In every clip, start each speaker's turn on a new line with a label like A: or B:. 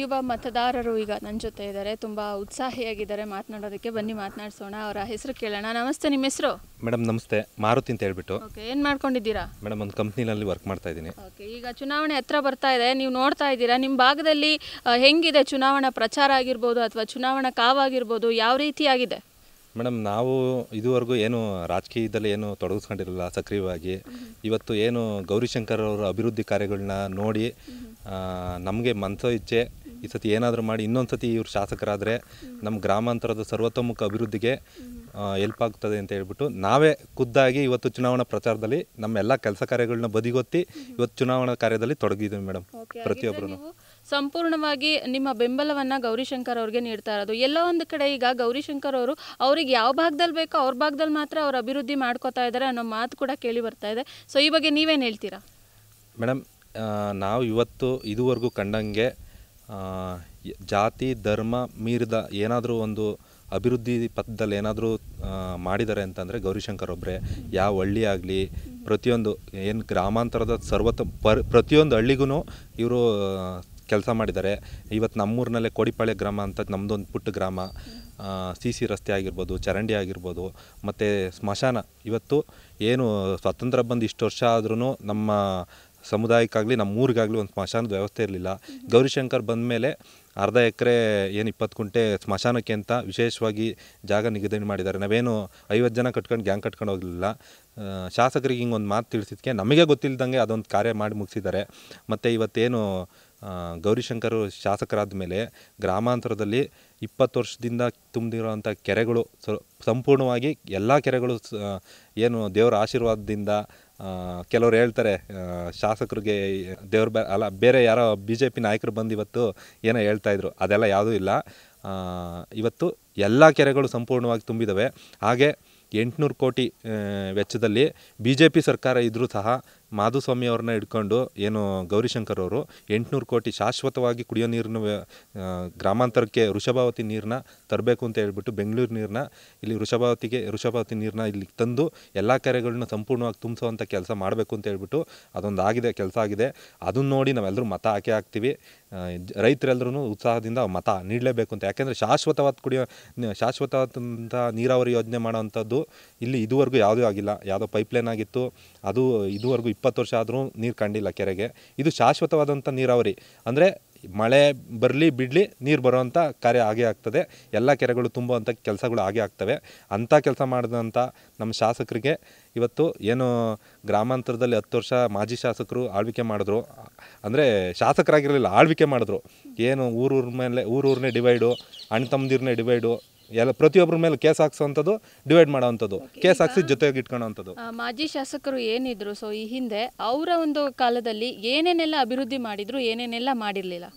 A: ಯುವ ಮತದಾರರು ಈಗ ನನ್ನ ಜೊತೆ ಇದ್ದಾರೆ ತುಂಬಾ ಉತ್ಸಾಹಿಯಾಗಿದ್ದಾರೆ ಮಾತನಾಡೋದಕ್ಕೆ ಬನ್ನಿ ಮಾತನಾಡಿಸೋಣ ಅವರ ಹೆಸರು ಕೇಳೋಣ ನಮಸ್ತೆ ನಿಮ್ಮ ಹೆಸರು
B: ಮೇಡಮ್ ನಮಸ್ತೆ ಮಾರುತಿ ಅಂತ ಹೇಳ್ಬಿಟ್ಟು
A: ಏನ್ ಮಾಡ್ಕೊಂಡಿದ್ದೀರಾ
B: ಮೇಡಮ್ ಒಂದು ಕಂಪ್ನಿನಲ್ಲಿ ವರ್ಕ್ ಮಾಡ್ತಾ ಇದ್ದೀನಿ
A: ಈಗ ಚುನಾವಣೆ ಹತ್ರ ಬರ್ತಾ ಇದೆ ನೀವು ನೋಡ್ತಾ ಇದ್ದೀರಾ ನಿಮ್ಮ ಭಾಗದಲ್ಲಿ ಹೆಂಗಿದೆ ಚುನಾವಣಾ ಪ್ರಚಾರ ಆಗಿರ್ಬೋದು ಅಥವಾ ಚುನಾವಣಾ ಕಾವಾಗಿರ್ಬೋದು ಯಾವ ಆಗಿದೆ
B: ಮೇಡಮ್ ನಾವು ಇದುವರೆಗೂ ಏನು ರಾಜಕೀಯದಲ್ಲಿ ಏನು ತೊಡಗಿಸ್ಕೊಂಡಿರಲ್ಲ ಸಕ್ರಿಯವಾಗಿ ಇವತ್ತು ಏನು ಗೌರಿಶಂಕರ್ ಅವರ ಅಭಿವೃದ್ಧಿ ಕಾರ್ಯಗಳನ್ನ ನೋಡಿ ನಮಗೆ ಮನಸೋ ಇಚ್ಛೆ ಈ ಸತಿ ಏನಾದರೂ ಮಾಡಿ ಇನ್ನೊಂದು ಸತಿ ಇವರು ಶಾಸಕರಾದರೆ ನಮ್ಮ ಗ್ರಾಮಾಂತರದ ಸರ್ವತೋಮುಖ ಅಭಿವೃದ್ಧಿಗೆ ಎಲ್ಪ್ ಆಗ್ತದೆ ಅಂತ ಹೇಳ್ಬಿಟ್ಟು ನಾವೇ ಖುದ್ದಾಗಿ ಇವತ್ತು ಚುನಾವಣಾ ಪ್ರಚಾರದಲ್ಲಿ ನಮ್ಮ ಎಲ್ಲ ಕೆಲಸ ಕಾರ್ಯಗಳನ್ನ ಬದಿಗೊತ್ತಿ ಇವತ್ತು ಚುನಾವಣಾ ಕಾರ್ಯದಲ್ಲಿ ತೊಡಗಿದ್ದೀವಿ ಮೇಡಮ್ ಪ್ರತಿಯೊಬ್ಬರು
A: ಸಂಪೂರ್ಣವಾಗಿ ನಿಮ್ಮ ಬೆಂಬಲವನ್ನು ಗೌರಿಶಂಕರ್ ಅವ್ರಿಗೆ ನೀಡ್ತಾ ಇರೋದು ಎಲ್ಲ ಒಂದು ಕಡೆ ಈಗ ಗೌರಿಶಂಕರ್ ಅವರು ಅವ್ರಿಗೆ ಯಾವ ಭಾಗದಲ್ಲಿ ಬೇಕೋ ಅವ್ರ ಭಾಗದಲ್ಲಿ ಮಾತ್ರ ಅವ್ರು ಅಭಿವೃದ್ಧಿ ಮಾಡ್ಕೋತಾ ಇದ್ದಾರೆ ಅನ್ನೋ ಮಾತು ಕೂಡ ಕೇಳಿ ಬರ್ತಾ ಇದೆ ಸೊ ಈ ಬಗ್ಗೆ ನೀವೇನು ಹೇಳ್ತೀರಾ
B: ಮೇಡಮ್ ನಾವು ಇವತ್ತು ಇದುವರೆಗೂ ಕಂಡಂಗೆ ಜಾತಿ ಧರ್ಮ ಮೀರಿದ ಏನಾದರೂ ಒಂದು ಅಭಿವೃದ್ಧಿ ಪಥದಲ್ಲಿ ಏನಾದರೂ ಮಾಡಿದ್ದಾರೆ ಅಂತಂದರೆ ಗೌರಿಶಂಕರ್ ಒಬ್ಬರೇ ಯಾವ ಹಳ್ಳಿ ಆಗಲಿ ಪ್ರತಿಯೊಂದು ಏನು ಗ್ರಾಮಾಂತರದ ಸರ್ವತ ಪರ್ ಪ್ರತಿಯೊಂದು ಹಳ್ಳಿಗೂ ಇವರು ಕೆಲಸ ಮಾಡಿದ್ದಾರೆ ಇವತ್ತು ನಮ್ಮೂರಿನಲ್ಲೇ ಕೋಡಿಪಾಳೆ ಗ್ರಾಮ ಅಂತ ನಮ್ಮದೊಂದು ಪುಟ್ಟ ಗ್ರಾಮ ಸಿ ಸಿ ರಸ್ತೆ ಆಗಿರ್ಬೋದು ಚರಂಡಿ ಆಗಿರ್ಬೋದು ಮತ್ತು ಸ್ಮಶಾನ ಇವತ್ತು ಏನು ಸ್ವಾತಂತ್ರ್ಯ ಬಂದು ಇಷ್ಟು ವರ್ಷ ಆದ್ರೂ ನಮ್ಮ ಸಮುದಾಯಕ್ಕಾಗಲಿ ನಮ್ಮ ಊರಿಗಾಗಲಿ ಒಂದು ಸ್ಮಶಾನದ ವ್ಯವಸ್ಥೆ ಇರಲಿಲ್ಲ ಗೌರಿಶಂಕರ್ ಬಂದ ಮೇಲೆ ಅರ್ಧ ಎಕರೆ ಏನು ಇಪ್ಪತ್ತು ಕುಂಟೆ ಸ್ಮಶಾನಕ್ಕೆ ಅಂತ ವಿಶೇಷವಾಗಿ ಜಾಗ ನಿಗದಿ ಮಾಡಿದ್ದಾರೆ ನಾವೇನು ಐವತ್ತು ಜನ ಕಟ್ಕೊಂಡು ಗ್ಯಾಂಗ್ ಕಟ್ಕೊಂಡು ಹೋಗಲಿಲ್ಲ ಶಾಸಕರಿಗೆ ಹಿಂಗೆ ಒಂದು ಮಾತು ತಿಳಿಸಿದ್ಕೆ ನಮಗೆ ಗೊತ್ತಿಲ್ಲದಂಗೆ ಅದೊಂದು ಕಾರ್ಯ ಮಾಡಿ ಮುಗಿಸಿದ್ದಾರೆ ಮತ್ತು ಇವತ್ತೇನು ಗೌರಿಶಂಕರ್ ಶಾಸಕರಾದ ಮೇಲೆ ಗ್ರಾಮಾಂತರದಲ್ಲಿ ಇಪ್ಪತ್ತು ವರ್ಷದಿಂದ ತುಂಬಿರುವಂಥ ಕೆರೆಗಳು ಸಂಪೂರ್ಣವಾಗಿ ಎಲ್ಲ ಕೆರೆಗಳು ಏನು ದೇವರ ಆಶೀರ್ವಾದದಿಂದ ಕೆಲವರು ಹೇಳ್ತಾರೆ ಶಾಸಕರಿಗೆ ದೇವ್ರ ಬೇ ಅಲ್ಲ ಬೇರೆ ಯಾರೋ ಬಿ ಜೆ ಪಿ ನಾಯಕರು ಬಂದು ಇವತ್ತು ಏನೋ ಹೇಳ್ತಾಯಿದ್ರು ಅದೆಲ್ಲ ಯಾವುದೂ ಇಲ್ಲ ಇವತ್ತು ಎಲ್ಲ ಕೆರೆಗಳು ಸಂಪೂರ್ಣವಾಗಿ ತುಂಬಿದ್ದಾವೆ ಹಾಗೆ ಎಂಟುನೂರು ಕೋಟಿ ವೆಚ್ಚದಲ್ಲಿ ಬಿ ಜೆ ಪಿ ಸರ್ಕಾರ ಇದ್ದರೂ ಸಹ ಮಾಧುಸ್ವಾಮಿ ಅವ್ರನ್ನ ಹಿಡ್ಕೊಂಡು ಏನು ಗೌರಿಶಂಕರ್ ಅವರು ಎಂಟುನೂರು ಕೋಟಿ ಶಾಶ್ವತವಾಗಿ ಕುಡಿಯೋ ನೀರನ್ನು ಗ್ರಾಮಾಂತರಕ್ಕೆ ವೃಷಭಾವತಿ ನೀರನ್ನ ತರಬೇಕು ಅಂತ ಹೇಳ್ಬಿಟ್ಟು ಬೆಂಗಳೂರು ನೀರನ್ನ ಇಲ್ಲಿ ವೃಷಭಾವತಿಗೆ ವೃಷಭಾವತಿ ನೀರನ್ನ ಇಲ್ಲಿ ತಂದು ಎಲ್ಲ ಕೆರೆಗಳನ್ನ ಸಂಪೂರ್ಣವಾಗಿ ತುಂಬಿಸುವಂಥ ಕೆಲಸ ಮಾಡಬೇಕು ಅಂತ ಹೇಳ್ಬಿಟ್ಟು ಅದೊಂದು ಆಗಿದೆ ಕೆಲಸ ಆಗಿದೆ ಅದನ್ನು ನೋಡಿ ನಾವೆಲ್ಲರೂ ಮತ ಹಾಕಿ ಹಾಕ್ತೀವಿ ರೈತರೆಲ್ಲರೂ ಉತ್ಸಾಹದಿಂದ ಮತ ನೀಡಲೇಬೇಕು ಅಂತ ಯಾಕೆಂದರೆ ಶಾಶ್ವತವಾದ ಕುಡಿಯೋ ಶಾಶ್ವತವಾದಂಥ ನೀರಾವರಿ ಯೋಜನೆ ಮಾಡೋವಂಥದ್ದು ಇಲ್ಲಿ ಇದುವರೆಗೂ ಯಾವುದೂ ಆಗಿಲ್ಲ ಯಾವುದೋ ಪೈಪ್ಲೈನ್ ಆಗಿತ್ತು ಅದು ಇದುವರೆಗೂ ಇಪ್ಪತ್ತು ವರ್ಷ ಆದರೂ ನೀರು ಕಂಡಿಲ್ಲ ಕೆರೆಗೆ ಇದು ಶಾಶ್ವತವಾದಂಥ ನೀರಾವರಿ ಅಂದರೆ ಮಳೆ ಬರಲಿ ಬಿಡಲಿ ನೀರು ಬರೋವಂಥ ಕಾರ್ಯ ಆಗೇ ಆಗ್ತದೆ ಎಲ್ಲ ಕೆರೆಗಳು ತುಂಬುವಂಥ ಕೆಲಸಗಳು ಆಗೇ ಆಗ್ತವೆ ಅಂಥ ಕೆಲಸ ಮಾಡಿದಂಥ ನಮ್ಮ ಶಾಸಕರಿಗೆ ಇವತ್ತು ಏನು ಗ್ರಾಮಾಂತರದಲ್ಲಿ ಹತ್ತು ವರ್ಷ ಮಾಜಿ ಶಾಸಕರು ಆಳ್ವಿಕೆ ಮಾಡಿದ್ರು ಅಂದರೆ ಶಾಸಕರಾಗಿರಲಿಲ್ಲ ಆಳ್ವಿಕೆ ಮಾಡಿದ್ರು ಏನು ಊರೂರ ಮೇಲೆ ಊರೂರನ್ನೇ ಡಿವೈಡು ಅಣ್ಣ ತಮ್ಮದಿರನ್ನೇ ಡಿವೈಡು ಎಲ್ಲ ಪ್ರತಿಯೊಬ್ಬರ ಮೇಲೆ ಕೇಸ್ ಹಾಕ್ಸೋವಂಥದ್ದು ಡಿವೈಡ್ ಮಾಡೋವಂಥದ್ದು ಕೇಸ್ ಹಾಕ್ಸಿ ಜೊತೆಗೆ ಇಟ್ಕೊಳ್ಳೋವಂಥದ್ದು
A: ಮಾಜಿ ಶಾಸಕರು ಏನಿದ್ರು ಸೊ ಈ ಹಿಂದೆ ಅವರ ಒಂದು ಕಾಲದಲ್ಲಿ ಏನೇನೆಲ್ಲ ಅಭಿವೃದ್ಧಿ ಮಾಡಿದ್ರು ಏನೇನೆಲ್ಲ ಮಾಡಿರಲಿಲ್ಲ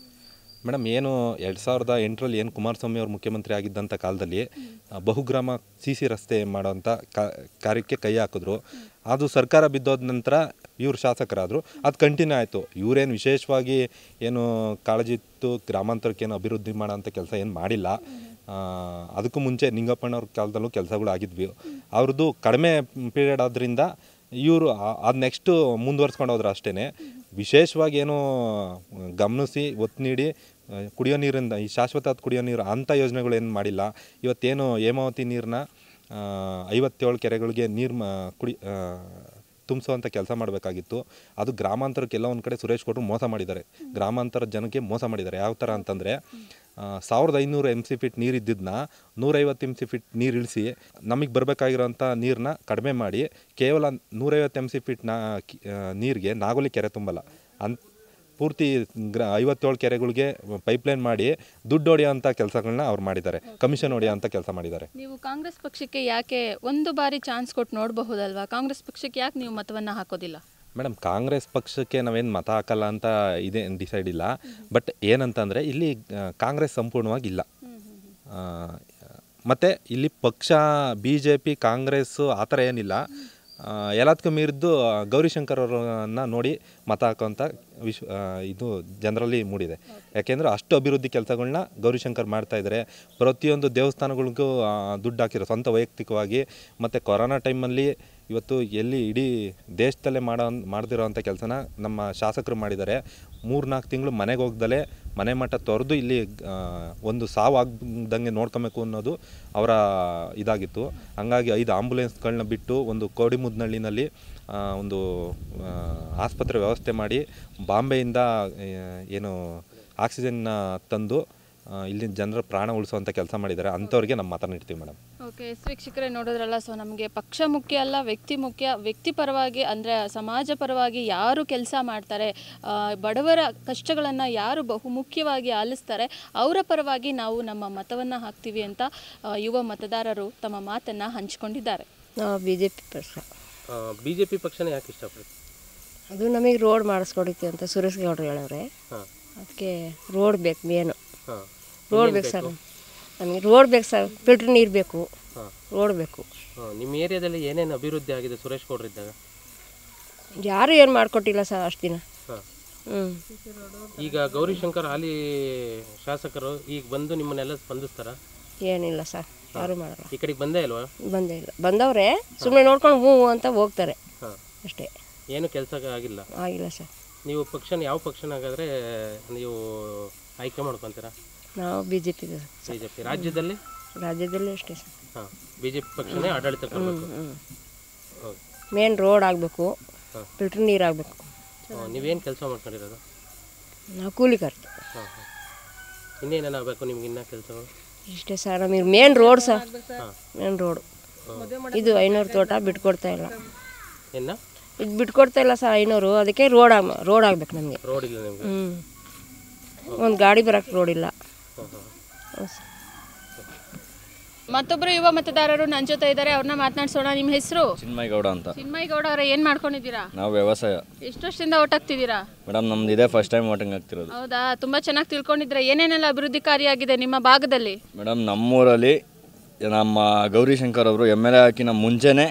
B: ಮೇಡಮ್ ಏನು ಎರಡು ಸಾವಿರದ ಎಂಟರಲ್ಲಿ ಏನು ಕುಮಾರಸ್ವಾಮಿ ಅವರು ಮುಖ್ಯಮಂತ್ರಿ ಆಗಿದ್ದಂಥ ಕಾಲದಲ್ಲಿ ಬಹುಗ್ರಾಮ ಸಿ ಸಿ ರಸ್ತೆ ಮಾಡೋವಂಥ ಕಾರ್ಯಕ್ಕೆ ಕೈ ಹಾಕಿದ್ರು ಅದು ಸರ್ಕಾರ ಬಿದ್ದೋದ ನಂತರ ಇವ್ರು ಶಾಸಕರಾದರು ಅದು ಕಂಟಿನ್ಯೂ ಆಯಿತು ಇವರೇನು ವಿಶೇಷವಾಗಿ ಏನು ಕಾಳಜಿ ಇತ್ತು ಗ್ರಾಮಾಂತರಕ್ಕೇನು ಅಭಿವೃದ್ಧಿ ಮಾಡೋಂಥ ಕೆಲಸ ಏನು ಮಾಡಿಲ್ಲ ಅದಕ್ಕೂ ಮುಂಚೆ ನಿಂಗಪ್ಪಣ್ಣವ್ರ ಕಾಲದಲ್ಲೂ ಕೆಲಸಗಳು ಆಗಿದ್ವಿ ಅವ್ರದ್ದು ಕಡಿಮೆ ಪೀರಿಯಡ್ ಆದ್ದರಿಂದ ಇವರು ಅದು ನೆಕ್ಸ್ಟು ಮುಂದುವರ್ಸ್ಕೊಂಡು ಹೋದ್ರೆ ಅಷ್ಟೇ ವಿಶೇಷವಾಗಿ ಏನು ಗಮನಿಸಿ ಒತ್ತು ನೀಡಿ ಕುಡಿಯೋ ನೀರಿಂದ ಈ ಶಾಶ್ವತ ಕುಡಿಯೋ ನೀರು ಅಂಥ ಯೋಜನೆಗಳೇನು ಮಾಡಿಲ್ಲ ಇವತ್ತೇನು ಹೇಮಾವತಿ ನೀರನ್ನ ಐವತ್ತೇಳು ಕೆರೆಗಳಿಗೆ ನೀರು ಕುಡಿ ತುಂಬಿಸುವಂಥ ಕೆಲಸ ಮಾಡಬೇಕಾಗಿತ್ತು ಅದು ಗ್ರಾಮಾಂತರ ಕೆಲವೊಂದು ಕಡೆ ಸುರೇಶ್ ಕೊಟ್ಟರು ಮೋಸ ಮಾಡಿದ್ದಾರೆ ಗ್ರಾಮಾಂತರ ಜನಕ್ಕೆ ಮೋಸ ಮಾಡಿದ್ದಾರೆ ಯಾವ ಥರ ಅಂತಂದರೆ ಸಾವಿರದ ಐನೂರು ಎಮ್ ಸಿ ಫಿಟ್ ನೀರು ಇದ್ದಿದ್ದನ್ನ ನೂರೈವತ್ತು ಎಮ್ ಸಿ ಫಿಟ್ ನೀರು ಇಳಿಸಿ ನಮಗೆ ಬರಬೇಕಾಗಿರೋಂಥ ನೀರನ್ನ ಕಡಿಮೆ ಮಾಡಿ ಕೇವಲ ನೂರೈವತ್ತು ಎಮ್ ಸಿ ಫಿಟ್ ನಾ ನೀರಿಗೆ ನಾಗೋಲಿ ಕೆರೆ ತುಂಬಲ್ಲ ಅಂತ ಪೂರ್ತಿ ಗ್ರ ಐವತ್ತೇಳು ಕೆರೆಗಳಿಗೆ ಪೈಪ್ಲೈನ್ ಮಾಡಿ ದುಡ್ಡು ಹೊಡೆಯೋಂಥ ಕೆಲಸಗಳನ್ನ ಅವ್ರು ಮಾಡಿದ್ದಾರೆ ಕಮಿಷನ್ ಹೊಡೆಯೋಂಥ ಕೆಲಸ ಮಾಡಿದ್ದಾರೆ
A: ನೀವು ಕಾಂಗ್ರೆಸ್ ಪಕ್ಷಕ್ಕೆ ಯಾಕೆ ಒಂದು ಬಾರಿ ಚಾನ್ಸ್ ಕೊಟ್ಟು ನೋಡಬಹುದಲ್ವಾ ಕಾಂಗ್ರೆಸ್ ಪಕ್ಷಕ್ಕೆ ಯಾಕೆ ನೀವು ಮತವನ್ನು ಹಾಕೋದಿಲ್ಲ
B: ಮೇಡಮ್ ಕಾಂಗ್ರೆಸ್ ಪಕ್ಷಕ್ಕೆ ನಾವೇನು ಮತ ಹಾಕಲ್ಲ ಅಂತ ಇದೇ ಡಿಸೈಡ್ ಇಲ್ಲ ಬಟ್ ಏನಂತಂದರೆ ಇಲ್ಲಿ ಕಾಂಗ್ರೆಸ್ ಸಂಪೂರ್ಣವಾಗಿ ಇಲ್ಲ ಮತ್ತು ಇಲ್ಲಿ ಪಕ್ಷ ಬಿ ಜೆ ಪಿ ಕಾಂಗ್ರೆಸ್ಸು ಆ ಥರ ಏನಿಲ್ಲ ಎಲ್ಲದಕ್ಕೂ ಮೀರಿದ್ದು ಗೌರಿಶಂಕರ್ ಅವರನ್ನು ನೋಡಿ ಮತ ಹಾಕೋಂಥ ವಿಶ್ವ ಇದು ಜನರಲ್ಲಿ ಮೂಡಿದೆ ಯಾಕೆಂದರೆ ಅಷ್ಟು ಅಭಿವೃದ್ಧಿ ಕೆಲಸಗಳನ್ನ ಗೌರಿಶಂಕರ್ ಇದ್ದಾರೆ ಪ್ರತಿಯೊಂದು ದೇವಸ್ಥಾನಗಳಿಗೂ ದುಡ್ಡು ಹಾಕಿರೋ ಸ್ವಂತ ವೈಯಕ್ತಿಕವಾಗಿ ಮತ್ತು ಕೊರೋನಾ ಟೈಮಲ್ಲಿ ಇವತ್ತು ಎಲ್ಲಿ ಇಡೀ ದೇಶದಲ್ಲೇ ಮಾಡೋ ಮಾಡ್ದಿರೋವಂಥ ಕೆಲಸನ ನಮ್ಮ ಶಾಸಕರು ಮಾಡಿದ್ದಾರೆ ಮೂರು ನಾಲ್ಕು ತಿಂಗಳು ಮನೆಗೆ ಹೋಗ್ದಲೇ ಮನೆ ಮಟ್ಟ ತೊರೆದು ಇಲ್ಲಿ ಒಂದು ಸಾವು ಆಗ್ದಂಗೆ ನೋಡ್ಕೊಬೇಕು ಅನ್ನೋದು ಅವರ ಇದಾಗಿತ್ತು ಹಂಗಾಗಿ ಐದು ಆಂಬುಲೆನ್ಸ್ಗಳನ್ನ ಬಿಟ್ಟು ಒಂದು ಕೋಡಿಮುದ್ನಳ್ಳಿನಲ್ಲಿ ಒಂದು ಆಸ್ಪತ್ರೆ ವ್ಯವಸ್ಥೆ ಮಾಡಿ ಬಾಂಬೆಯಿಂದ ಏನು ಆಕ್ಸಿಜನ್ನ ತಂದು ಇಲ್ಲಿನ ಜನರ ಪ್ರಾಣ ಉಳಿಸುವಂತ ಕೆಲಸ ಮಾಡಿದ್ದಾರೆ ಅಂಥವ್ರಿಗೆ ನಮ್ಮ ಮಾತನ್ನ ಇಡ್ತೀವಿ ಮೇಡಮ್
A: ಓಕೆ ಎಸ್ ವೀಕ್ಷಕರೇ ನೋಡೋದ್ರಲ್ಲ ಸೊ ನಮಗೆ ಪಕ್ಷ ಮುಖ್ಯ ಅಲ್ಲ ವ್ಯಕ್ತಿ ಮುಖ್ಯ ವ್ಯಕ್ತಿ ಪರವಾಗಿ ಅಂದರೆ ಸಮಾಜ ಪರವಾಗಿ ಯಾರು ಕೆಲಸ ಮಾಡ್ತಾರೆ ಬಡವರ ಕಷ್ಟಗಳನ್ನು ಯಾರು ಬಹುಮುಖ್ಯವಾಗಿ ಆಲಿಸ್ತಾರೆ ಅವರ ಪರವಾಗಿ ನಾವು ನಮ್ಮ ಮತವನ್ನು ಹಾಕ್ತೀವಿ ಅಂತ ಯುವ ಮತದಾರರು ತಮ್ಮ ಮಾತನ್ನು ಹಂಚಿಕೊಂಡಿದ್ದಾರೆ ಬಿ ಜೆ ಪಿ ಪಕ್ಷ
C: ಬಿ ಜೆ ಪಿ ಯಾಕೆ
A: ಅದು ನಮಗೆ ರೋಡ್ ಮಾಡಿಸ್ಕೊಡಿತ್ತು ಅಂತ ಸುರೇಶ್ ಗೌಡ್ರು ಹೇಳವ್ರೆ ಅದಕ್ಕೆ ರೋಡ್ ಬೇಕು ಮೇನು ರೋಡ್ ಬೇಕು ಸರ್ ನಮಗೆ ರೋಡ್ ಬೇಕು ಸರ್ ಫಿಲ್ಟರ್ ನೀರು ಬೇಕು ರೋಡ್ ಬೇಕು
C: ನಿಮ್ಮ ಏರಿಯಾದಲ್ಲಿ ಏನೇನು ಅಭಿವೃದ್ಧಿ ಆಗಿದೆ ಸುರೇಶ್ ಇದ್ದಾಗ
A: ಯಾರು ಏನು ಮಾಡಿಕೊಟ್ಟಿಲ್ಲ ಸರ್ ಅಷ್ಟು ದಿನ ಹ್ಞೂ
C: ಈಗ ಗೌರಿಶಂಕರ್ ಹಾಲಿ ಶಾಸಕರು ಈಗ ಬಂದು ನಿಮ್ಮನ್ನೆಲ್ಲ ಸ್ಪಂದಿಸ್ತಾರ
A: ಏನಿಲ್ಲ ಸರ್ ಯಾರು ಮಾಡಲ್ಲ
C: ಈ ಕಡೆಗೆ ಬಂದೇ ಇಲ್ವಾ ಬಂದೇ ಇಲ್ಲ
A: ಬಂದವ್ರೆ ಸುಮ್ಮನೆ ನೋಡ್ಕೊಂಡು ಹ್ಞೂ ಅಂತ ಹೋಗ್ತಾರೆ
C: ಅಷ್ಟೇ ಏನು ಕೆಲಸ ಆಗಿಲ್ಲ ಆಗಿಲ್ಲ ಸರ್ ನೀವು ಪಕ್ಷನ ಯಾವ ಪಕ್ಷನಾಗಾದರೆ ನೀವು ಆಯ್ಕೆ ಮಾಡ್ಕೊತೀರಾ
A: ನಾವು ಬಿ ಜೆ ಪಿ ಬಿಜೆಪಿ ರಾಜ್ಯದಲ್ಲಿ ರಾಜ್ಯದಲ್ಲಿ ಅಷ್ಟೇ ಸರ್
C: ಹಾಂ ಬಿಜೆಪಿ ಪಕ್ಷನೇ ಆಡಳಿತ
A: ಮೇನ್ ರೋಡ್ ಆಗಬೇಕು ಫಿಲ್ಟರ್ ನೀರು ಆಗಬೇಕು
C: ನೀವೇನು ಕೆಲಸ ಮಾಡ್ಕೊಂಡಿರೋದು
A: ನಾವು ಕೂಲಿ ಕರ್ತ
C: ಹಾಂ ಇನ್ನೇನೇನು ಆಗಬೇಕು ನಿಮ್ಗೆ ಇನ್ನೂ ಕೆಲಸಗಳು
A: ಇಷ್ಟೇ ಸರ್ ನಮಗೆ main road sir main road ಇದು ಐನೂರು ತೋಟ ಬಿಟ್ಕೊಡ್ತಾ ಇಲ್ಲ ಇನ್ನು ಇದು ಬಿಟ್ಕೊಡ್ತಾ ಇಲ್ಲ ಸರ್ ಐನೂರು ಅದಕ್ಕೆ ರೋಡ್ ರೋಡ್ ಆಗ್ಬೇಕು ನಮಗೆ ರೋಡ್ ಇಲ್ಲ ನಿಮಗೆ ಹ್ಞೂ ಒಂದು ಗಾಡಿ ಬರೋಕ್ಕೆ ರೋಡ್ ಇಲ್ಲ ಮತ್ತೊಬ್ರು ಯುವ ಮತದಾರರು ನನ್ನ ಜೊತೆ ಇದ್ದಾರೆ ಅವ್ರನ್ನ ಮಾತನಾಡ್ಸೋಣ ನಿಮ್ಮ ಹೆಸರು ಗೌಡ ಅಂತ ಗೌಡ ಅವರ ಏನ್ ಮಾಡ್ಕೊಂಡಿದ್ದೀರಾ ನಾವು ವ್ಯವಸಾಯ ಎಷ್ಟು ವರ್ಷದಿಂದ ಓಟ್ ಹಾಕ್ತಿದ್ದೀರಾ
D: ಮೇಡಮ್ ನಮ್ದು ಇದೇ ಫಸ್ಟ್ ಟೈಮ್ ಓಟಿಂಗ್ ಆಗ್ತಿರೋದು
A: ಹೌದಾ ತುಂಬಾ ಚೆನ್ನಾಗಿ ತಿಳ್ಕೊಂಡಿದ್ರೆ ಏನೇನೆಲ್ಲ ಅಭಿವೃದ್ಧಿ ಕಾರ್ಯ ಆಗಿದೆ ನಿಮ್ಮ ಭಾಗದಲ್ಲಿ
D: ಮೇಡಮ್ ನಮ್ಮೂರಲ್ಲಿ ನಮ್ಮ ಗೌರಿಶಂಕರ್ ಅವರು ಎಮ್ ಎಲ್ ಎ ಹಾಕಿನ ಮುಂಚೆನೆ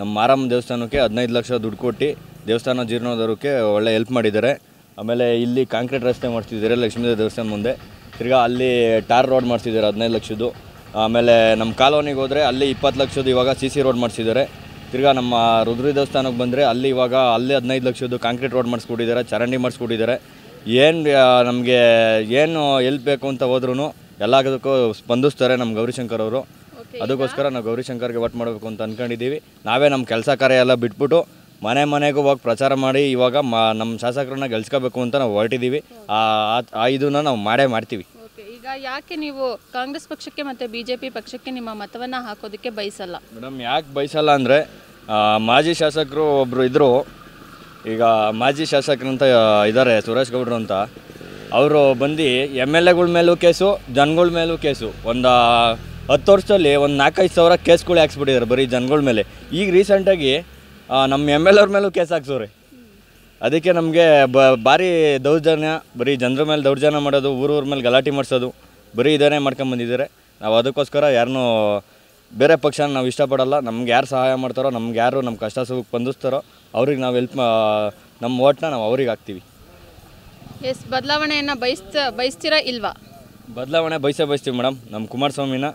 D: ನಮ್ಮ ಮಾರಮ್ಮ ದೇವಸ್ಥಾನಕ್ಕೆ ಹದಿನೈದು ಲಕ್ಷ ದುಡ್ಡು ಕೊಟ್ಟು ದೇವಸ್ಥಾನ ಜೀರ್ಣೋದ್ಧರಕ್ಕೆ ಒಳ್ಳೆ ಹೆಲ್ಪ್ ಮಾಡಿದ್ದಾರೆ ಆಮೇಲೆ ಇಲ್ಲಿ ಕಾಂಕ್ರೀಟ್ ರಸ್ತೆ ಮಾಡ್ತಿದ್ದಾರೆ ಲಕ್ಷ್ಮೀದೇವಿ ದೇವಸ್ಥಾನ ಮುಂದೆ ತಿರ್ಗಾ ಅಲ್ಲಿ ಟಾರ್ ರೋಡ್ ಮಾಡಿಸಿದ್ದಾರೆ ಹದಿನೈದು ಲಕ್ಷದ್ದು ಆಮೇಲೆ ನಮ್ಮ ಕಾಲೋನಿಗೆ ಹೋದರೆ ಅಲ್ಲಿ ಇಪ್ಪತ್ತು ಲಕ್ಷದ್ದು ಇವಾಗ ಸಿ ಸಿ ರೋಡ್ ಮಾಡಿಸಿದ್ದಾರೆ ತಿರ್ಗಾ ನಮ್ಮ ರುದ್ರಿ ದೇವಸ್ಥಾನಕ್ಕೆ ಬಂದರೆ ಅಲ್ಲಿ ಇವಾಗ ಅಲ್ಲಿ ಹದಿನೈದು ಲಕ್ಷದ್ದು ಕಾಂಕ್ರೀಟ್ ರೋಡ್ ಮಾಡಿಸ್ಕೊಟ್ಟಿದ್ದಾರೆ ಚರಂಡಿ ಮಾಡಿಸ್ಕೊಟ್ಟಿದ್ದಾರೆ ಏನು ನಮಗೆ ಏನು ಎಲ್ಪ್ ಬೇಕು ಅಂತ ಹೋದ್ರೂ ಎಲ್ಲದಕ್ಕೂ ಸ್ಪಂದಿಸ್ತಾರೆ ನಮ್ಮ ಗೌರಿಶಂಕರ್ ಅವರು ಅದಕ್ಕೋಸ್ಕರ ನಾವು ಗೌರಿಶಂಕರ್ಗೆ ಒಟ್ ಮಾಡಬೇಕು ಅಂತ ಅಂದ್ಕೊಂಡಿದ್ದೀವಿ ನಾವೇ ನಮ್ಮ ಕೆಲಸ ಕಾರ್ಯ ಎಲ್ಲ ಬಿಟ್ಬಿಟ್ಟು ಮನೆ ಮನೆಗೂ ಹೋಗಿ ಪ್ರಚಾರ ಮಾಡಿ ಇವಾಗ ನಮ್ಮ ಶಾಸಕರನ್ನ ಗೆಲ್ಸ್ಕೋಬೇಕು ಅಂತ ನಾವು ಹೊರಟಿದ್ದೀವಿ ಆ ಇದನ್ನ ನಾವು ಮಾಡೇ ಮಾಡ್ತೀವಿ
A: ಈಗ ಯಾಕೆ ನೀವು ಕಾಂಗ್ರೆಸ್ ಪಕ್ಷಕ್ಕೆ ಮತ್ತು ಬಿ ಪಕ್ಷಕ್ಕೆ ನಿಮ್ಮ ಮತವನ್ನು ಹಾಕೋದಕ್ಕೆ ಬಯಸಲ್ಲ
D: ಮೇಡಮ್ ಯಾಕೆ ಬಯಸಲ್ಲ ಅಂದರೆ ಮಾಜಿ ಶಾಸಕರು ಒಬ್ಬರು ಇದ್ದರು ಈಗ ಮಾಜಿ ಶಾಸಕರಂತ ಇದ್ದಾರೆ ಸುರೇಶ್ ಗೌಡ್ರು ಅಂತ ಅವರು ಬಂದು ಎಮ್ ಎಲ್ ಎಗಳ ಮೇಲೂ ಕೇಸು ಜನಗಳ ಮೇಲೂ ಕೇಸು ಒಂದು ಹತ್ತು ವರ್ಷದಲ್ಲಿ ಒಂದು ನಾಲ್ಕೈದು ಸಾವಿರ ಕೇಸ್ಗಳು ಹಾಕ್ಸ್ಬಿಟ್ಟಿದ್ದಾರೆ ಬರೀ ಜನಗಳ ಮೇಲೆ ಈಗ ರೀಸೆಂಟಾಗಿ ನಮ್ಮ ಎಮ್ ಎಲ್ ಅವ್ರ ಮೇಲೂ ಕೇಸ್ ರೀ ಅದಕ್ಕೆ ನಮಗೆ ಬ ಭಾರಿ ದೌರ್ಜನ್ಯ ಬರೀ ಜನರ ಮೇಲೆ ದೌರ್ಜನ್ಯ ಮಾಡೋದು ಊರೂರ ಮೇಲೆ ಗಲಾಟೆ ಮಾಡಿಸೋದು ಬರೀ ಇದನ್ನೇ ಮಾಡ್ಕೊಂಬಂದಿದ್ದಾರೆ ನಾವು ಅದಕ್ಕೋಸ್ಕರ ಯಾರನ್ನೂ ಬೇರೆ ಪಕ್ಷನ ನಾವು ಇಷ್ಟಪಡಲ್ಲ ನಮ್ಗೆ ಯಾರು ಸಹಾಯ ಮಾಡ್ತಾರೋ ನಮ್ಗೆ ಯಾರು ನಮ್ಮ ಕಷ್ಟ ಸುಖಕ್ಕೆ ಬಂದಿಸ್ತಾರೋ ಅವ್ರಿಗೆ ನಾವು ಹೆಲ್ಪ್ ನಮ್ಮ ಓಟ್ನ ನಾವು ಅವ್ರಿಗೆ ಹಾಕ್ತೀವಿ
A: ಎಸ್ ಬದಲಾವಣೆಯನ್ನು ಬಯಸ್ತಾ ಬಯಸ್ತೀರಾ ಇಲ್ವಾ
D: ಬದಲಾವಣೆ ಬಯಸೇ ಬಯಸ್ತೀವಿ ಮೇಡಮ್ ನಮ್ಮ ಕುಮಾರಸ್ವಾಮಿನ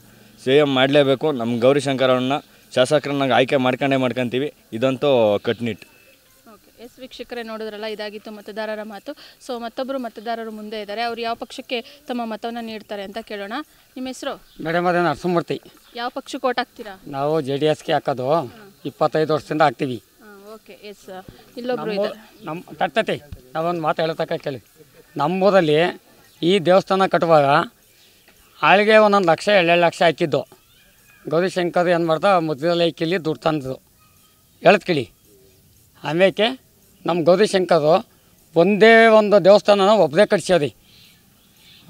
D: ಸಿ ಎಮ್ ಮಾಡಲೇಬೇಕು ನಮ್ಮ ಗೌರಿಶಂಕರ್ ಅವ್ರನ್ನ ಶಾಸಕರನ್ನಾಗಿ ಆಯ್ಕೆ ಮಾಡ್ಕೊಂಡೇ ಮಾಡ್ಕೊಂತೀವಿ ಇದಂತೂ ಕಟ್ನಿಟ್
A: ಎಸ್ ವೀಕ್ಷಕರೇ ನೋಡಿದ್ರಲ್ಲ ಇದಾಗಿತ್ತು ಮತದಾರರ ಮಾತು ಸೊ ಮತ್ತೊಬ್ಬರು ಮತದಾರರು ಮುಂದೆ ಇದ್ದಾರೆ ಅವ್ರು ಯಾವ ಪಕ್ಷಕ್ಕೆ ತಮ್ಮ ಮತವನ್ನು ನೀಡ್ತಾರೆ ಅಂತ ಕೇಳೋಣ ನಿಮ್ಮ ಹೆಸರು
E: ಮೇಡಮ್ ಅದೇ ನರಸಿಂಹಮೂರ್ತಿ
A: ಯಾವ ಪಕ್ಷಕ್ಕೆ ಓಟ್ ಹಾಕ್ತೀರಾ
E: ನಾವು ಜೆ ಡಿ ಎಸ್ಗೆ ಹಾಕೋದು ಇಪ್ಪತ್ತೈದು ವರ್ಷದಿಂದ ಹಾಕ್ತೀವಿ
A: ಓಕೆ ಎಸ್ ಇಲ್ಲೊಬ್ರು
E: ನಮ್ಮ ನಾವೊಂದು ಮಾತು ಹೇಳತಕ್ಕ ಕೇಳಿ ನಮ್ಮೂರಲ್ಲಿ ಈ ದೇವಸ್ಥಾನ ಕಟ್ಟುವಾಗ ಆಳಿಗೆ ಒಂದೊಂದು ಲಕ್ಷ ಎರಡೆರಡು ಲಕ್ಷ ಹಾಕಿದ್ದು ಗೌರಿಶಂಕರ್ ಏನು ಮಾಡ್ದ ಮುದ್ರೆಲೆ ಕಿಲಿ ದುಡ್ಡು ತಂದರು ಎಳತ್ ಕಿಳಿ ಆಮೇಲೆ ನಮ್ಮ ಗೌರಿಶಂಕರು ಒಂದೇ ಒಂದು ದೇವಸ್ಥಾನನ ಒಬ್ಬರೇ ಕಟ್ಸ್ಯಾರಿ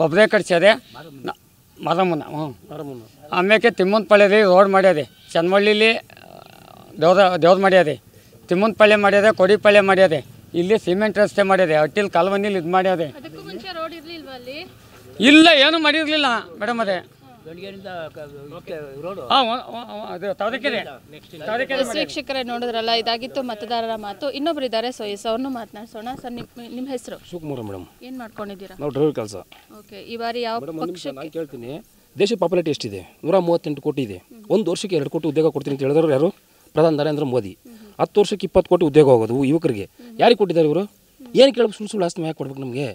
E: ಒಬ್ಬರೇ ಕಟ್ಸ್ಯಾರೆ ಮರಮುನ ಹ್ಞೂ ಆಮೇಲೆ ರೀ ರೋಡ್ ಮಾಡ್ಯಾರಿ ಚನ್ಮಳ್ಳಿಲಿ ದೇವ್ರ ದೇವ್ರು ಮಾಡ್ಯಾರಿ ತಿಮ್ಮನಪಾಳ್ಯ ಮಾಡ್ಯಾರೆ ಕೊಡಿಪಾಳ್ಯ ಮಾಡ್ಯಾರೆ ಇಲ್ಲಿ ಸಿಮೆಂಟ್ ರಸ್ತೆ ಮಾಡ್ಯಾರೆ ಹಟ್ಟಿಲ್ ಕಾಲ್ವನಿಲಿ ಇದು ಮಾಡ್ಯಾರೆ ಇಲ್ಲ ಏನು ಮಾಡಿರಲಿಲ್ಲ ಮೇಡಮ್ ಅದೇ
A: ವೀಕ್ಷಕರೇ ನೋಡಿದ್ರಲ್ಲ ಇದಾಗಿತ್ತು ಮತದಾರರ ಮಾತು ಇನ್ನೊಬ್ರು ಇದಾರೆ ಸೊ ಎಸ್ ಅವ್ರನ್ನೂ ಮಾತನಾಡ್ಸೋಣ ಸರ್ ನಿಮ್ಮ ಹೆಸರು ಶಿವಕುಮಾರ ಮೇಡಮ್ ಏನು ಮಾಡ್ಕೊಂಡಿದ್ದೀರಾ ಡ್ರೈವರ್ ಕೆಲಸ ಓಕೆ ಈ ಬಾರಿ ಯಾವ
E: ಕೇಳ್ತೀನಿ ದೇಶ ಪಾಪ್ಯುಲಾರಿಟಿ ಎಷ್ಟಿದೆ ನೂರ ಮೂವತ್ತೆಂಟು ಕೋಟಿ ಇದೆ ಒಂದು ವರ್ಷಕ್ಕೆ ಎರಡು ಕೋಟಿ ಉದ್ಯೋಗ ಕೊಡ್ತೀನಿ ಅಂತ ಹೇಳಿದ್ರು ಯಾರು ಪ್ರಧಾನ ನರೇಂದ್ರ ಮೋದಿ ಹತ್ತು ವರ್ಷಕ್ಕೆ ಇಪ್ಪತ್ತು ಕೋಟಿ ಉದ್ಯೋಗ ಹೋಗೋದು ಯುವಕರಿಗೆ ಯಾರಿಗೆ ಕೊಟ್ಟಿದ್ದಾರೆ ಇವರು ಏನು ಕೇಳಬೇಕು ಸುಳ್ಳು ಸುಳ್ಳು ಆಸ್ತಿ ಯಾಕೆ ಕೊಡ್ಬೇಕು ನಮಗೆ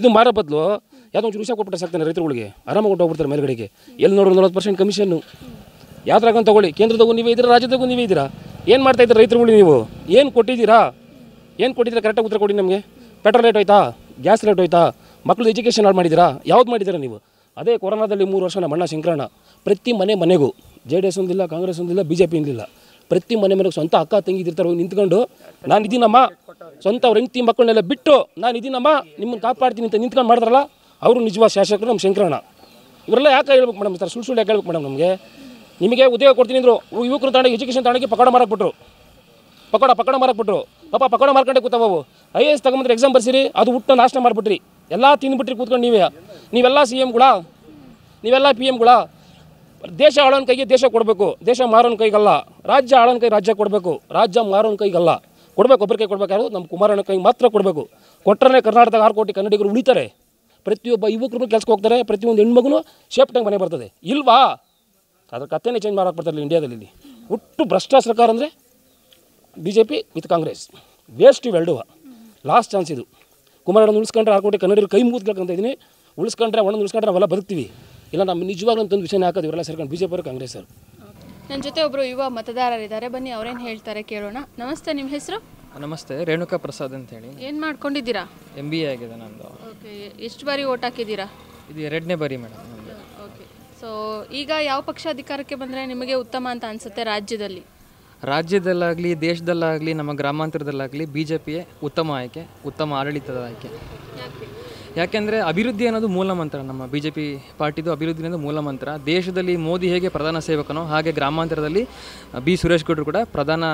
E: ಇದು ಮಾರೋ ಬದಲು ಯಾವುದೋ ಒಂದು ವಿಷಯ ಕೊಟ್ಬಿಟ್ಟು ಸಾಕ್ತಾನೆ ರೈತರುಗಳಿಗೆ ಆರಾಮಾಗಿ ಕೊಟ್ಟೋಗ್ಬಿಡ್ತಾರೆ ಮೇಲ್ಗಡೆಗೆ ಎಲ್ಲಿ ನೋಡೋದು ನಲ್ವತ್ತು ಪರ್ಸೆಂಟ್ ಕಮಿಷನ್ನು ಯಾವ ಅಂತ ತಗೊಳ್ಳಿ ಕೇಂದ್ರದಾಗೂ ನೀವೇ ಇದ್ದೀರಾ ರಾಜ್ಯದಾಗೂ ನೀವೇ ಇದ್ದೀರಾ ಏನು ಮಾಡ್ತಾ ಇದ್ದೀರಾ ರೈತರುಗಳಿಗೆ ನೀವು ಏನು ಕೊಟ್ಟಿದ್ದೀರಾ ಏನು ಕೊಟ್ಟಿದ್ದೀರಾ ಕರೆಕ್ಟಾಗಿ ಉತ್ತರ ಕೊಡಿ ನಮಗೆ ಪೆಟ್ರೋಲ್ ರೇಟ್ ಹೋಯ್ತಾ ಗ್ಯಾಸ್ ರೇಟ್ ಹೋಯ್ತಾ ಮಕ್ಕಳು ಎಜುಕೇಷನ್ ಹಾಳು ಮಾಡಿದ್ದೀರಾ ಯಾವ್ದು ಮಾಡಿದ್ದೀರಾ ನೀವು ಅದೇ ಕೊರೋನಾದಲ್ಲಿ ಮೂರು ವರ್ಷ ಮಣ್ಣ ಅಣ್ಣ ಪ್ರತಿ ಮನೆ ಮನೆಗೂ ಜೆ ಡಿ ಎಸ್ ಒಂದಿಲ್ಲ ಕಾಂಗ್ರೆಸ್ ಒಂದಿಲ್ಲ ಬಿ ಜೆ ಪಿ ಒಂದಿಲ್ಲ ಪ್ರತಿ ಮನೆ ಮನೆಗೂ ಸ್ವಂತ ಅಕ್ಕ ತಂಗಿದಿರ್ತಾರೆ ಹೋಗಿ ನಿಂತ್ಕೊಂಡು ನಾನು ಇದ್ದೀನಮ್ಮ ಸ್ವಂತ ಅವ್ರ ಹೆಂಡತಿ ಮಕ್ಕಳನ್ನೆಲ್ಲ ಬಿಟ್ಟು ನಾನು ಇದ್ದೀನಮ್ಮ ನಿಮ್ಮನ್ನು ಕಾಪಾಡ್ತೀನಿ ಅಂತ ನಿಂತ್ಕೊಂಡು ಮಾಡಿದ್ರಲ್ಲ ಅವರು ನಿಜವಾದ ಶಾಸಕರು ನಮ್ಮ ಶಂಕರಣ್ಣ ಇವರೆಲ್ಲ ಯಾಕೆ ಹೇಳ್ಬೇಕು ಮೇಡಮ್ ಸರ್ ಸುಳ್ಳು ಸುಳ್ಳು ಯಾಕೆ ಹೇಳ್ಬೇಕು ಮೇಡಮ್ ನಮಗೆ ನಿಮಗೆ ಉದ್ಯೋಗ ಕೊಡ್ತೀನಿ ಅಂದರು ಯುವಕರು ತಾಣ ಎಜುಕೇಷನ್ ತಾಣಕ್ಕೆ ಪಕೋಡ ಮಾರಕ್ಬಿಟ್ರು ಪಕೋಡ ಪಕೋಡ ಮಾರಾಕ್ಬಿಟ್ರು ಪಾಪ ಪಕೋಡ ಮಾರ್ಕೊಂಡೆ ಕೂತಾವು ಐ ಎ ಎಸ್ ತಗೊಂಬಂದ್ರೆ ಎಕ್ಸಾಮ್ ಬರ್ಸಿರಿ ಅದು ಹುಟ್ಟು ನಾಶನ ಮಾಡಿಬಿಟ್ರಿ ಎಲ್ಲ ತಿಂದುಬಿಟ್ರಿ ಕೂತ್ಕೊಂಡು ನೀವೇ ನೀವೆಲ್ಲ ಸಿ ಎಮ್ಗಳ ನೀವೆಲ್ಲ ಪಿ ಎಮ್ಗಳ ದೇಶ ಆಳೋನ ಕೈಗೆ ದೇಶ ಕೊಡಬೇಕು ದೇಶ ಮಾರೋನ ಕೈಗಲ್ಲ ರಾಜ್ಯ ಆಳೋನ ಕೈ ರಾಜ್ಯ ಕೊಡಬೇಕು ರಾಜ್ಯ ಮಾರೋನ ಕೈಗಲ್ಲ ಕೊಡಬೇಕು ಒಬ್ಬರಿಗೆ ಕೊಡಬೇಕಾದ್ರೂ ನಮ್ಮ ಕುಮಾರನ ಕೈಗೆ ಮಾತ್ರ ಕೊಡಬೇಕು ಕೊಟ್ಟರೆ ಕರ್ನಾಟಕದ ಆರು ಕೋಟಿ ಕನ್ನಡಿಗರು ಉಳಿತಾರೆ ಪ್ರತಿಯೊಬ್ಬ ಯುವಕರು ಕೆಲಸಕ್ಕೆ ಹೋಗ್ತಾರೆ ಪ್ರತಿಯೊಂದು ಹೆಣ್ಮಗು ಶೇಪ್ ಟೈಮ್ ಮನೆ ಬರ್ತದೆ ಇಲ್ವಾ ಅದ್ರ ಕಥೆನೇ ಚೇಂಜ್ ಮಾಡೋಕೆ ಬರ್ತಾರಲ್ಲ ಇಂಡಿಯಾದಲ್ಲಿ ಇಲ್ಲಿ ಒಟ್ಟು ಭ್ರಷ್ಟ ಸರ್ಕಾರ ಅಂದರೆ B J P with Congress waste ಎಲ್ಡುವ ಲಾಸ್ಟ್ ಚಾನ್ಸ್ ಇದು ಕುಮಾರಣ್ಣನ ಉಳಿಸ್ಕೊಂಡ್ರೆ ಹಾಕೊಂಡು ಕನ್ನಡಿಗರು ಕೈ ಮುಗಿದ್ಕಂತ ಇದ್ದೀನಿ ಉಳಿಸ್ಕೊಂಡ್ರೆ ಒಣ ಉಳಿಸ್ಕೊಂಡ್ರೆ ಅವೆಲ್ಲ ಬದುಕ್ತೀವಿ ಇಲ್ಲ ನಮ್ಮ ನಿಜವಾಗ್ಲೂ ಒಂದು ವಿಷಯನೇ ಹಾಕೋದು ಇವರೆಲ್ಲ ಸೇರ್ಕೊಂಡು ಬಿ ಜೆ ಪಿ ಕಾಂಗ್ರೆಸ್ ಅವರು
A: ನನ್ನ ಜೊತೆ ಒಬ್ಬರು ಯುವ ಮತದಾರರಿದ್ದಾರೆ ಬನ್ನಿ ಅವರೇನು ಹೇಳ್ತಾರೆ ಕೇಳೋಣ ನಮಸ್ತೆ ನಿಮ್ಮ ಹೆಸರು
F: ನಮಸ್ತೆ ರೇಣುಕಾ ಪ್ರಸಾದ್ ಅಂತ ಹೇಳಿ
A: ಏನು ಮಾಡ್ಕೊಂಡಿದ್ದೀರಾ
F: ಎಂ ಬಿ ಎ ಆಗಿದೆ ನಂದು
A: ಓಕೆ ಎಷ್ಟು ಬಾರಿ ಓಟ್ ಹಾಕಿದ್ದೀರಾ
F: ಇದು ಎರಡನೇ ಬಾರಿ ಮೇಡಮ್
A: ಓಕೆ ಸೊ ಈಗ ಯಾವ ಪಕ್ಷ ಅಧಿಕಾರಕ್ಕೆ ಬಂದರೆ ನಿಮಗೆ ಉತ್ತಮ ಅಂತ ಅನಿಸುತ್ತೆ ರಾಜ್ಯದಲ್ಲಿ
F: ರಾಜ್ಯದಲ್ಲಾಗಲಿ ದೇಶದಲ್ಲಾಗಲಿ ನಮ್ಮ ಗ್ರಾಮಾಂತರದಲ್ಲಾಗಲಿ ಬಿ ಜೆ ಪಿಯೇ ಉತ್ತಮ ಆಯ್ಕೆ ಉತ್ತಮ ಆಡಳಿತದ ಆಯ್ಕೆ ಯಾಕೆಂದರೆ ಅಭಿವೃದ್ಧಿ ಅನ್ನೋದು ಮೂಲಮಂತ್ರ ನಮ್ಮ ಬಿ ಜೆ ಪಿ ಪಾರ್ಟಿದು ಅಭಿವೃದ್ಧಿ ಅನ್ನೋದು ಮೂಲಮಂತ್ರ ದೇಶದಲ್ಲಿ ಮೋದಿ ಹೇಗೆ ಪ್ರಧಾನ ಸೇವಕನೋ ಹಾಗೆ ಗ್ರಾಮಾಂತರದಲ್ಲಿ ಬಿ ಸುರೇಶ್ ಗೌಡರು ಕೂಡ ಪ್ರಧಾನ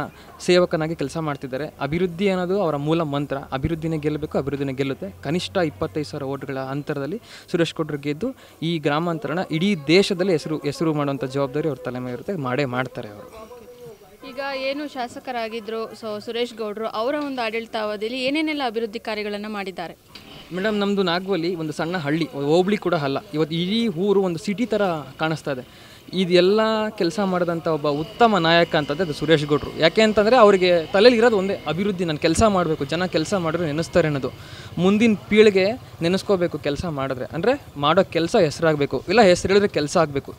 F: ಸೇವಕನಾಗಿ ಕೆಲಸ ಮಾಡ್ತಿದ್ದಾರೆ ಅಭಿವೃದ್ಧಿ ಅನ್ನೋದು ಅವರ ಮೂಲ ಮಂತ್ರ ಅಭಿವೃದ್ಧಿನೇ ಗೆಲ್ಲಬೇಕು ಅಭಿವೃದ್ಧಿನೇ ಗೆಲ್ಲುತ್ತೆ ಕನಿಷ್ಠ ಇಪ್ಪತ್ತೈದು ಸಾವಿರ ಓಟ್ಗಳ ಅಂತರದಲ್ಲಿ ಸುರೇಶ್ ಗೌಡರು ಗೆದ್ದು ಈ ಗ್ರಾಮಾಂತರನ ಇಡೀ ದೇಶದಲ್ಲಿ ಹೆಸರು ಹೆಸರು ಮಾಡುವಂಥ ಜವಾಬ್ದಾರಿ ಅವ್ರ ತಲೆ ಮೇಲೆ ಇರುತ್ತೆ ಮಾಡೇ ಮಾಡ್ತಾರೆ ಅವರು
A: ಈಗ ಏನು ಶಾಸಕರಾಗಿದ್ದರು ಸೊ ಸುರೇಶ್ ಗೌಡರು ಅವರ ಒಂದು ಆಡಳಿತಾವಧಿಯಲ್ಲಿ ಏನೇನೆಲ್ಲ ಅಭಿವೃದ್ಧಿ ಕಾರ್ಯಗಳನ್ನು ಮಾಡಿದ್ದಾರೆ
F: ಮೇಡಮ್ ನಮ್ಮದು ನಾಗವಲ್ಲಿ ಒಂದು ಸಣ್ಣ ಹಳ್ಳಿ ಹೋಬಳಿ ಕೂಡ ಅಲ್ಲ ಇವತ್ತು ಇಡೀ ಊರು ಒಂದು ಸಿಟಿ ಥರ ಕಾಣಿಸ್ತಾ ಇದೆ ಇದೆಲ್ಲ ಕೆಲಸ ಮಾಡಿದಂಥ ಒಬ್ಬ ಉತ್ತಮ ನಾಯಕ ಅಂತಂದರೆ ಅದು ಸುರೇಶ್ ಗೌಡ್ರು ಯಾಕೆ ಅಂತಂದರೆ ಅವರಿಗೆ ತಲೆಯಲ್ಲಿ ಇರೋದು ಒಂದೇ ಅಭಿವೃದ್ಧಿ ನಾನು ಕೆಲಸ ಮಾಡಬೇಕು ಜನ ಕೆಲಸ ಮಾಡಿದ್ರೆ ನೆನೆಸ್ತಾರೆ ಅನ್ನೋದು ಮುಂದಿನ ಪೀಳಿಗೆ ನೆನೆಸ್ಕೋಬೇಕು ಕೆಲಸ ಮಾಡಿದ್ರೆ ಅಂದರೆ ಮಾಡೋ ಕೆಲಸ ಹೆಸರಾಗಬೇಕು ಇಲ್ಲ ಹೆಸರು ಹೇಳಿದ್ರೆ ಕೆಲಸ ಆಗಬೇಕು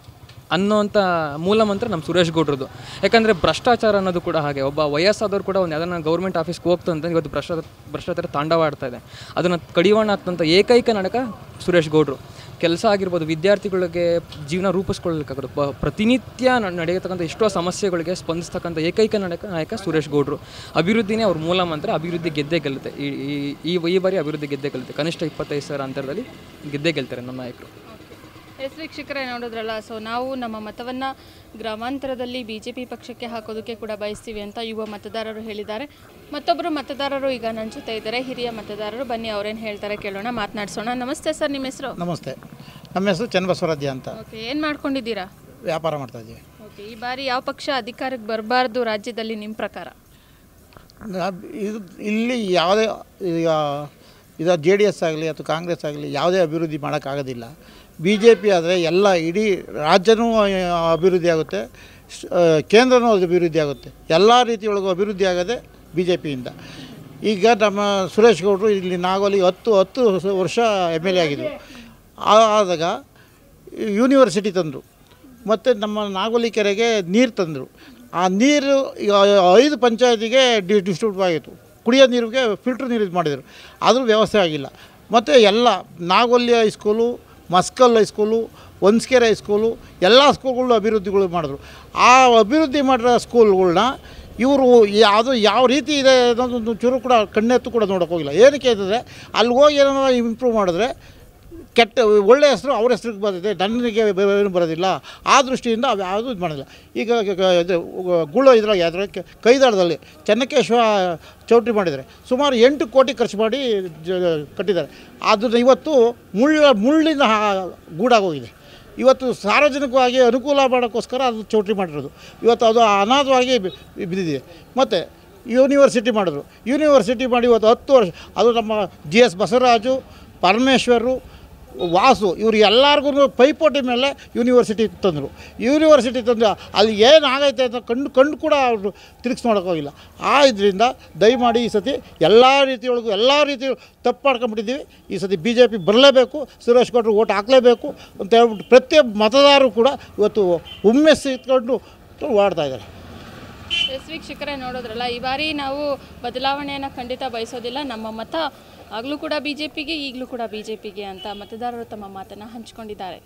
F: ಅನ್ನೋಂಥ ಮೂಲಮಂತ್ರ ನಮ್ಮ ಸುರೇಶ್ ಗೌಡ್ರದ್ದು ಯಾಕಂದರೆ ಭ್ರಷ್ಟಾಚಾರ ಅನ್ನೋದು ಕೂಡ ಹಾಗೆ ಒಬ್ಬ ವಯಸ್ಸಾದವರು ಕೂಡ ಒಂದು ಯಾವ್ದಾನ ಗೌರ್ಮೆಂಟ್ ಆಫೀಸ್ಗೆ ಹೋಗ್ತು ಅಂತ ಇವತ್ತು ಭ್ರಷ್ಟ ಭ್ರಷ್ಟಾಚಾರ ತಾಂಡವಾಡ್ತಾ ಇದೆ ಅದನ್ನು ಕಡಿವಾಣ ಆಗ್ತಂಥ ಏಕೈಕ ನಾಟಕ ಸುರೇಶ್ ಗೌಡ್ರು ಕೆಲಸ ಆಗಿರ್ಬೋದು ವಿದ್ಯಾರ್ಥಿಗಳಿಗೆ ಜೀವನ ಬ ಪ್ರತಿನಿತ್ಯ ನಡೆಯತಕ್ಕಂಥ ಎಷ್ಟೋ ಸಮಸ್ಯೆಗಳಿಗೆ ಸ್ಪಂದಿಸ್ತಕ್ಕಂಥ ಏಕೈಕ ನಾಯಕ ನಾಯಕ ಸುರೇಶ್ ಗೌಡ್ರು ಅಭಿವೃದ್ಧಿನೇ ಅವ್ರ ಮೂಲ ಮಂತ್ರ ಅಭಿವೃದ್ಧಿ ಗೆದ್ದೇ ಗೆಲ್ಲುತ್ತೆ ಈ ಈ ಈ ಬಾರಿ ಅಭಿವೃದ್ಧಿ ಗೆದ್ದೇ ಗೆಲ್ಲುತ್ತೆ ಕನಿಷ್ಠ ಇಪ್ಪತ್ತೈದು ಸಾವಿರ ಅಂತರದಲ್ಲಿ ಗೆದ್ದೇ ಗೆಲ್ತಾರೆ ನಮ್ಮ ನಾಯಕರು
A: ಎಸ್ ವೀಕ್ಷಕರೇ ನೋಡಿದ್ರಲ್ಲ ಸೊ ನಾವು ನಮ್ಮ ಮತವನ್ನು ಗ್ರಾಮಾಂತರದಲ್ಲಿ ಬಿ ಜೆ ಪಿ ಪಕ್ಷಕ್ಕೆ ಹಾಕೋದಕ್ಕೆ ಕೂಡ ಬಯಸ್ತೀವಿ ಅಂತ ಯುವ ಮತದಾರರು ಹೇಳಿದ್ದಾರೆ ಮತ್ತೊಬ್ಬರು ಮತದಾರರು ಈಗ ನನ್ನ ಜೊತೆ ಇದ್ದಾರೆ ಹಿರಿಯ ಮತದಾರರು ಬನ್ನಿ ಅವ್ರೇನು ಹೇಳ್ತಾರೆ ಕೇಳೋಣ ಮಾತನಾಡಿಸೋಣ ನಮಸ್ತೆ ಸರ್ ನಿಮ್ಮ ಹೆಸರು
G: ನಮಸ್ತೆ ನಮ್ಮ ಹೆಸರು ಚನ್ನಬಸವರಾಜ್ಯ ಅಂತ
A: ಓಕೆ ಏನು ಮಾಡ್ಕೊಂಡಿದ್ದೀರಾ
G: ವ್ಯಾಪಾರ ಮಾಡ್ತಾ ಇದ್ದೀವಿ
A: ಓಕೆ ಈ ಬಾರಿ ಯಾವ ಪಕ್ಷ ಅಧಿಕಾರಕ್ಕೆ ಬರಬಾರ್ದು ರಾಜ್ಯದಲ್ಲಿ ನಿಮ್ಮ ಪ್ರಕಾರ
G: ಇದು ಇಲ್ಲಿ ಯಾವುದೇ ಈಗ ಇದು ಜೆ ಡಿ ಎಸ್ ಆಗಲಿ ಅಥವಾ ಕಾಂಗ್ರೆಸ್ ಆಗಲಿ ಯಾವುದೇ ಅಭಿವೃದ್ಧಿ ಮಾಡೋಕ್ಕಾಗೋದಿಲ್ಲ ಬಿ ಜೆ ಪಿ ಆದರೆ ಎಲ್ಲ ಇಡೀ ರಾಜ್ಯನೂ ಅಭಿವೃದ್ಧಿ ಆಗುತ್ತೆ ಕೇಂದ್ರನೂ ಅಭಿವೃದ್ಧಿ ಆಗುತ್ತೆ ಎಲ್ಲ ರೀತಿಯೊಳಗೂ ಅಭಿವೃದ್ಧಿ ಆಗದೆ ಬಿ ಜೆ ಪಿಯಿಂದ ಈಗ ನಮ್ಮ ಸುರೇಶ್ ಗೌಡರು ಇಲ್ಲಿ ನಾಗೋಲಿ ಹತ್ತು ಹತ್ತು ವರ್ಷ ಎಮ್ ಎಲ್ ಎ ಆಗಿದ್ದರು ಆದಾಗ ಯೂನಿವರ್ಸಿಟಿ ತಂದರು ಮತ್ತು ನಮ್ಮ ನಾಗೋಲಿ ಕೆರೆಗೆ ನೀರು ತಂದರು ಆ ನೀರು ಐದು ಪಂಚಾಯತಿಗೆ ಡಿ ಡಿಸ್ಟ್ರಿಬ್ಯೂಟ್ ಆಗಿತ್ತು ಕುಡಿಯೋ ನೀರಿಗೆ ಫಿಲ್ಟ್ರ್ ನೀರು ಇದು ಮಾಡಿದರು ಆದರೂ ವ್ಯವಸ್ಥೆ ಆಗಿಲ್ಲ ಮತ್ತು ಎಲ್ಲ Nagoli high school Maskal high school Honskere high school ಎಲ್ಲ ಸ್ಕೂಲ್ಗಳು ಅಭಿವೃದ್ಧಿಗಳು ಮಾಡಿದ್ರು ಆ ಅಭಿವೃದ್ಧಿ ಮಾಡಿರೋ ಸ್ಕೂಲ್ಗಳನ್ನ ಇವರು ಯಾವುದು ಯಾವ ರೀತಿ ಇದೆ ಅನ್ನೋದೊಂದು ಚೂರು ಕೂಡ ಕಣ್ಣೆತ್ತು ಕೂಡ ನೋಡೋಕ್ಕೋಗಿಲ್ಲ ಏನಕ್ಕೆ ಅಂತಂದರೆ ಅಲ್ಲಿ ಹೋಗಿ ಏನೋ ಇಂಪ್ರೂವ್ ಮಾಡಿದ್ರೆ ಕೆಟ್ಟ ಒಳ್ಳೆಯ ಹೆಸರು ಅವ್ರ ಹೆಸರಿಗೆ ಬರ್ತದೆ ದಂಡನಿಗೆ ಏನು ಬರೋದಿಲ್ಲ ಆ ದೃಷ್ಟಿಯಿಂದ ಅವು ಯಾವುದೂ ಇದು ಮಾಡೋದಿಲ್ಲ ಈಗ ಇದು ಗುಳ್ಳ ಇದ್ರಾಗ ಅದರ ಕೈದಾಳದಲ್ಲಿ ಚೆನ್ನಕೇಶ್ವ ಚೌಟ್ರಿ ಮಾಡಿದರೆ ಸುಮಾರು ಎಂಟು ಕೋಟಿ ಖರ್ಚು ಮಾಡಿ ಕಟ್ಟಿದ್ದಾರೆ ಅದನ್ನು ಇವತ್ತು ಮುಳ್ಳ ಮುಳ್ಳಿನ ಗೂಡಾಗೋಗಿದೆ ಇವತ್ತು ಸಾರ್ವಜನಿಕವಾಗಿ ಅನುಕೂಲ ಮಾಡೋಕ್ಕೋಸ್ಕರ ಅದು ಚೌಟ್ರಿ ಮಾಡಿರೋದು ಇವತ್ತು ಅದು ಅನಾಥವಾಗಿ ಬಿದ್ದಿದೆ ಮತ್ತು ಯೂನಿವರ್ಸಿಟಿ ಮಾಡಿದ್ರು ಯೂನಿವರ್ಸಿಟಿ ಮಾಡಿ ಇವತ್ತು ಹತ್ತು ವರ್ಷ ಅದು ನಮ್ಮ ಜಿ ಎಸ್ ಬಸವರಾಜು ಪರಮೇಶ್ವರರು ವಾಸು ಇವರು ಎಲ್ಲರಿಗೂ ಪೈಪೋಟಿ ಮೇಲೆ ಯೂನಿವರ್ಸಿಟಿ ತಂದರು ಯೂನಿವರ್ಸಿಟಿ ತಂದರು ಅಲ್ಲಿ ಏನಾಗೈತೆ ಅಂತ ಕಂಡು ಕಂಡು ಕೂಡ ಅವರು ತಿರುಗಿಸ್ ನೋಡೋಕ್ಕೋಗಿಲ್ಲ ಆ ಇದರಿಂದ ದಯಮಾಡಿ ಈ ಸತಿ ಎಲ್ಲ ರೀತಿಯೊಳಗೂ ಎಲ್ಲ ರೀತಿ ತಪ್ಪು ಈ ಸತಿ ಬಿ ಜೆ ಪಿ ಬರಲೇಬೇಕು ಸುರೇಶ್ ಗೌಡರು ಓಟ್ ಹಾಕಲೇಬೇಕು ಅಂತ ಹೇಳ್ಬಿಟ್ಟು ಪ್ರತಿಯೊಬ್ಬ ಮತದಾರರು ಕೂಡ ಇವತ್ತು ಹುಮ್ಮೆಸ್ಸು ಇಟ್ಕೊಂಡು ಓಡ್ತಾ ಇದ್ದಾರೆ
A: ಎಸ್ ವೀಕ್ಷಕರೇ ನೋಡೋದ್ರಲ್ಲ ಈ ಬಾರಿ ನಾವು ಬದಲಾವಣೆಯನ್ನು ಖಂಡಿತ ಬಯಸೋದಿಲ್ಲ ನಮ್ಮ ಮತ ಆಗಲೂ ಕೂಡ ಬಿ ಜೆ ಪಿಗೆ ಈಗಲೂ ಕೂಡ ಬಿ ಜೆ ಪಿಗೆ ಅಂತ ಮತದಾರರು ತಮ್ಮ ಮಾತನ್ನು ಹಂಚಿಕೊಂಡಿದ್ದಾರೆ